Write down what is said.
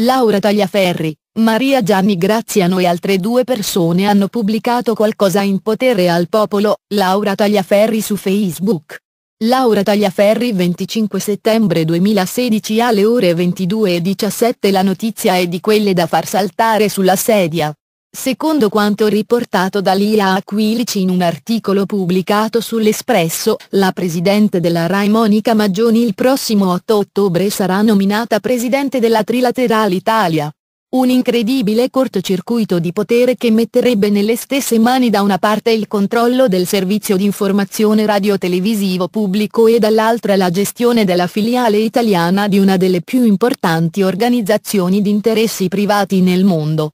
Laura Tagliaferri, Maria Gianni Graziano e altre due persone hanno pubblicato qualcosa in potere al popolo, Laura Tagliaferri su Facebook. Laura Tagliaferri 25 settembre 2016 alle ore 22.17 La notizia è di quelle da far saltare sulla sedia. Secondo quanto riportato da Lia Aquilici in un articolo pubblicato sull'Espresso, la presidente della RAI Monica Maggioni il prossimo 8 ottobre sarà nominata presidente della Trilaterale Italia. Un incredibile cortocircuito di potere che metterebbe nelle stesse mani da una parte il controllo del servizio di informazione radiotelevisivo pubblico e dall'altra la gestione della filiale italiana di una delle più importanti organizzazioni di interessi privati nel mondo.